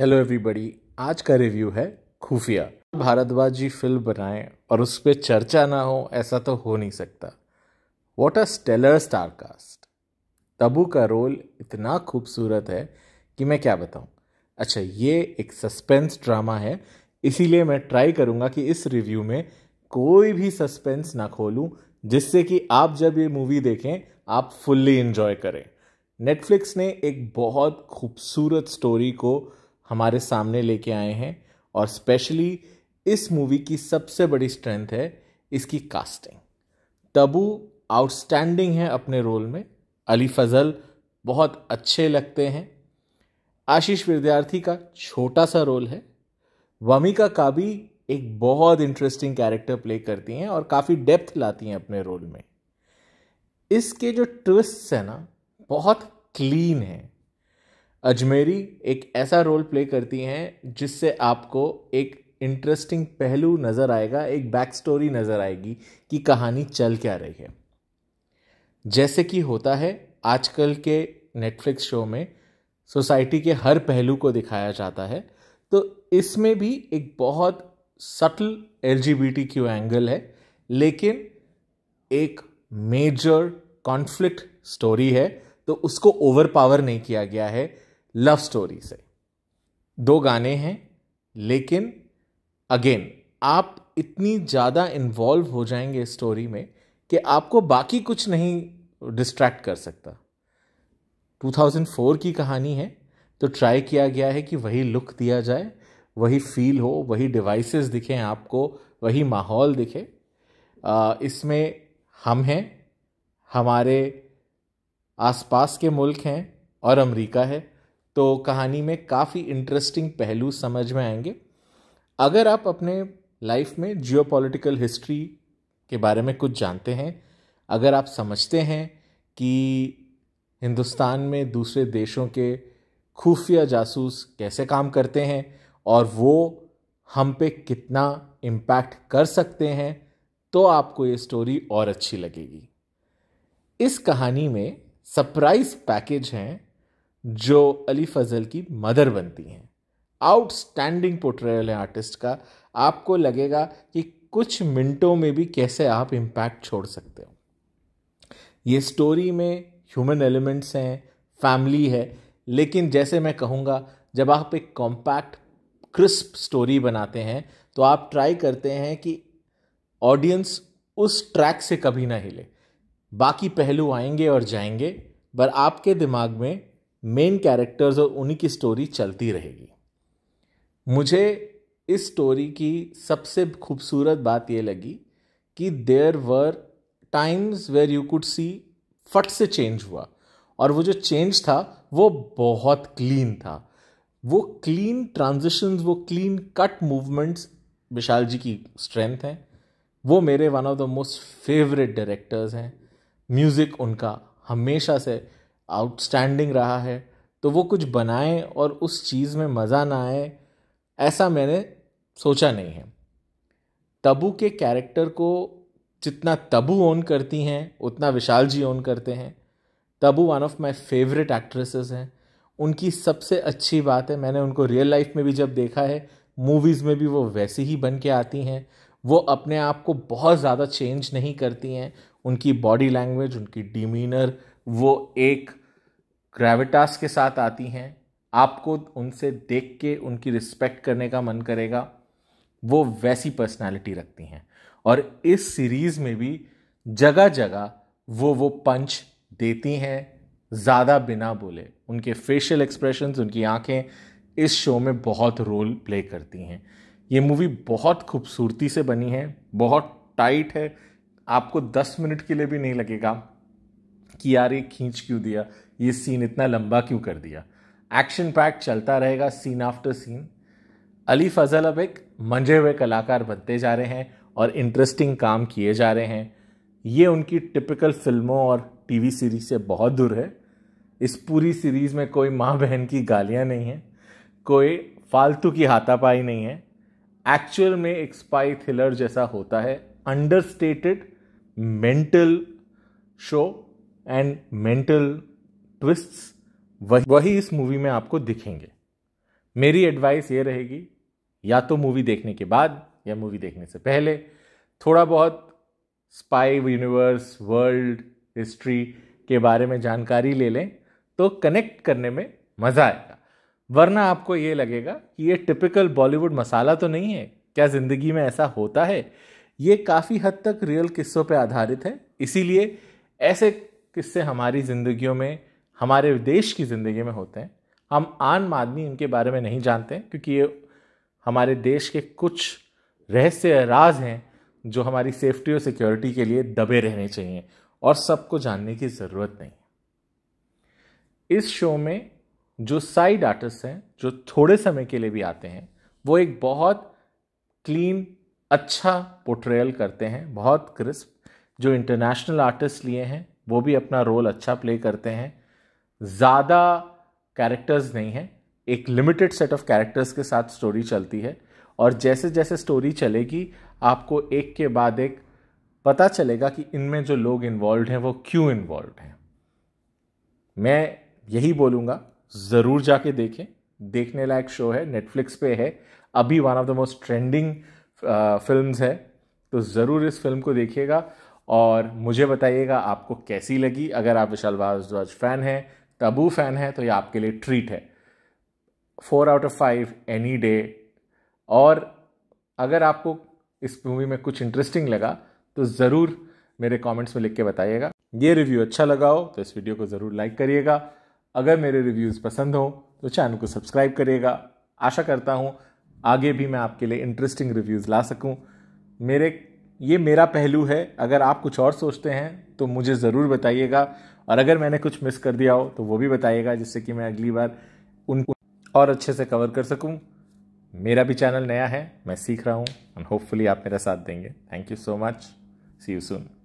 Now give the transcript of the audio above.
hello everybody आज का review है खुफिया भारद्वाजी फिल्म बनाएं और उस पर चर्चा ना हो ऐसा तो हो नहीं सकता what a stellar star cast Tabu का रोल इतना खूबसूरत है कि मैं क्या बताऊं अच्छा ये एक सस्पेंस ड्रामा है इसीलिए मैं ट्राई करूंगा कि इस रिव्यू में कोई भी सस्पेंस ना खोलूं जिससे कि आप जब ये मूवी देखें आप फुल्ली इन्जॉय करें नेटफ्लिक्स ने एक बहुत खूबसूरत स्टोरी को हमारे सामने लेके आए हैं और स्पेशली इस मूवी की सबसे बड़ी स्ट्रेंथ है इसकी कास्टिंग तबू आउटस्टैंडिंग है अपने रोल में अली फजल बहुत अच्छे लगते हैं आशीष विद्यार्थी का छोटा सा रोल है वमिका का एक बहुत इंटरेस्टिंग कैरेक्टर प्ले करती हैं और काफ़ी डेप्थ लाती हैं अपने रोल में इसके जो ट्विस्ट हैं ना बहुत क्लीन हैं अजमेरी एक ऐसा रोल प्ले करती हैं जिससे आपको एक इंटरेस्टिंग पहलू नज़र आएगा एक बैक स्टोरी नज़र आएगी कि कहानी चल क्या रही है जैसे कि होता है आजकल के नेटफ्लिक्स शो में सोसाइटी के हर पहलू को दिखाया जाता है तो इसमें भी एक बहुत सटल एल एंगल है लेकिन एक मेजर कॉन्फ्लिक्ट स्टोरी है तो उसको ओवर पावर नहीं किया गया है लव स्टोरी से दो गाने हैं लेकिन अगेन आप इतनी ज़्यादा इन्वॉल्व हो जाएंगे इस स्टोरी में कि आपको बाकी कुछ नहीं डिस्ट्रैक्ट कर सकता 2004 की कहानी है तो ट्राई किया गया है कि वही लुक दिया जाए वही फील हो वही डिवाइसेस दिखें आपको वही माहौल दिखे इसमें हम हैं हमारे आसपास के मुल्क हैं और अमेरिका है तो कहानी में काफ़ी इंटरेस्टिंग पहलू समझ में आएंगे अगर आप अपने लाइफ में जियो हिस्ट्री के बारे में कुछ जानते हैं अगर आप समझते हैं कि हिंदुस्तान में दूसरे देशों के खुफिया जासूस कैसे काम करते हैं और वो हम पे कितना इम्पैक्ट कर सकते हैं तो आपको ये स्टोरी और अच्छी लगेगी इस कहानी में सरप्राइज पैकेज हैं जो अली फजल की मदर बनती हैं आउटस्टैंडिंग पोर्ट्रेयल है आर्टिस्ट का आपको लगेगा कि कुछ मिनटों में भी कैसे आप इम्पैक्ट छोड़ सकते हो ये स्टोरी में ह्यूमन एलिमेंट्स हैं फैमिली है लेकिन जैसे मैं कहूँगा जब आप एक कॉम्पैक्ट क्रिस्प स्टोरी बनाते हैं तो आप ट्राई करते हैं कि ऑडियंस उस ट्रैक से कभी ना हिले बाकी पहलू आएंगे और जाएंगे पर आपके दिमाग में मेन कैरेक्टर्स और उन्हीं की स्टोरी चलती रहेगी मुझे इस स्टोरी की सबसे खूबसूरत बात यह लगी कि there were times where you could see फट से चेंज हुआ और वो जो चेंज था वो बहुत क्लीन था वो क्लीन ट्रांजिशन वो clean cut movements Vishal ji की स्ट्रेंथ हैं वो मेरे one of the most favourite directors हैं म्यूज़िक उनका हमेशा से आउटस्टैंडिंग रहा है तो वो कुछ बनाएं और उस चीज़ में मज़ा ना आए ऐसा मैंने सोचा नहीं है तबू के कैरेक्टर को जितना तबू ओन करती हैं उतना विशाल जी ओन करते हैं Tabu one of my favourite actresses हैं उनकी सबसे अच्छी बात है मैंने उनको रियल लाइफ में भी जब देखा है मूवीज़ में भी वो वैसे ही बन के आती हैं वो अपने आप को बहुत ज़्यादा चेंज नहीं करती हैं उनकी बॉडी लैंग्वेज उनकी डिमीनर वो एक ग्रेविटास के साथ आती हैं आपको उनसे देख के उनकी रिस्पेक्ट करने का मन करेगा वो वैसी पर्सनालिटी रखती हैं और इस सीरीज़ में भी जगह जगह वो वो पंच देती हैं ज़्यादा बिना बोले उनके फेशियल एक्सप्रेशन उनकी आँखें इस शो में बहुत रोल प्ले करती हैं ये मूवी बहुत खूबसूरती से बनी है बहुत टाइट है आपको 10 मिनट के लिए भी नहीं लगेगा कि यार ये खींच क्यों दिया ये सीन इतना लंबा क्यों कर दिया एक्शन पैक चलता रहेगा scene after scene Ali Fazal अब एक मंझे हुए कलाकार बनते जा रहे हैं और इंटरेस्टिंग काम किए जा रहे हैं ये उनकी टिपिकल फिल्मों और टीवी सीरीज से बहुत दूर है इस पूरी सीरीज़ में कोई माँ बहन की गालियाँ नहीं हैं कोई फालतू की हाथापाई नहीं है एक्चुअल में एक स्पाई थ्रिलर जैसा होता है understated mental show and mental twists वही वही इस मूवी में आपको दिखेंगे मेरी एडवाइस ये रहेगी या तो मूवी देखने के बाद या मूवी देखने से पहले थोड़ा बहुत स्पाई यूनिवर्स वर्ल्ड हिस्ट्री के बारे में जानकारी ले लें तो कनेक्ट करने में मज़ा आएगा वरना आपको ये लगेगा कि ये टिपिकल बॉलीवुड मसाला तो नहीं है क्या ज़िंदगी में ऐसा होता है ये काफ़ी हद तक रियल किस्सों पर आधारित है इसीलिए ऐसे किस्से हमारी ज़िंदगियों में हमारे देश की ज़िंदगी में होते हैं हम आम आदमी इनके बारे में नहीं जानते क्योंकि ये हमारे देश के कुछ रहस्य राज हैं जो हमारी सेफ्टी और सिक्योरिटी के लिए दबे रहने चाहिए और सबको जानने की ज़रूरत नहीं इस शो में जो साइड आर्टिस्ट हैं जो थोड़े समय के लिए भी आते हैं वो एक बहुत क्लीन अच्छा पोट्रेयल करते हैं बहुत क्रिस्प जो इंटरनेशनल आर्टिस्ट लिए हैं वो भी अपना रोल अच्छा प्ले करते हैं ज़्यादा कैरेक्टर्स नहीं हैं एक लिमिटेड सेट ऑफ कैरेक्टर्स के साथ स्टोरी चलती है और जैसे जैसे स्टोरी चलेगी आपको एक के बाद एक पता चलेगा कि इनमें जो लोग इन्वॉल्व हैं वो क्यों इन्वॉल्व हैं मैं यही बोलूँगा ज़रूर जाके देखें देखने लायक शो है नेटफ्लिक्स पे है अभी one of the most trending films है तो ज़रूर इस फिल्म को देखिएगा और मुझे बताइएगा आपको कैसी लगी अगर आप विशाल भारद्वाज फ़ैन हैं तबू फ़ैन हैं तो ये आपके लिए ट्रीट है four out of five any day और अगर आपको इस मूवी में कुछ इंटरेस्टिंग लगा तो ज़रूर मेरे कमेंट्स में लिख के बताइएगा ये रिव्यू अच्छा लगा हो तो इस वीडियो को ज़रूर लाइक करिएगा अगर मेरे रिव्यूज़ पसंद हो तो चैनल को सब्सक्राइब करिएगा आशा करता हूँ आगे भी मैं आपके लिए इंटरेस्टिंग रिव्यूज़ ला सकूँ मेरे ये मेरा पहलू है अगर आप कुछ और सोचते हैं तो मुझे ज़रूर बताइएगा और अगर मैंने कुछ मिस कर दिया हो तो वो भी बताइएगा जिससे कि मैं अगली बार उन और अच्छे से कवर कर सकूँ मेरा भी चैनल नया है मैं सीख रहा हूँ एंड होपफुली आप मेरा साथ देंगे thank you so much see you soon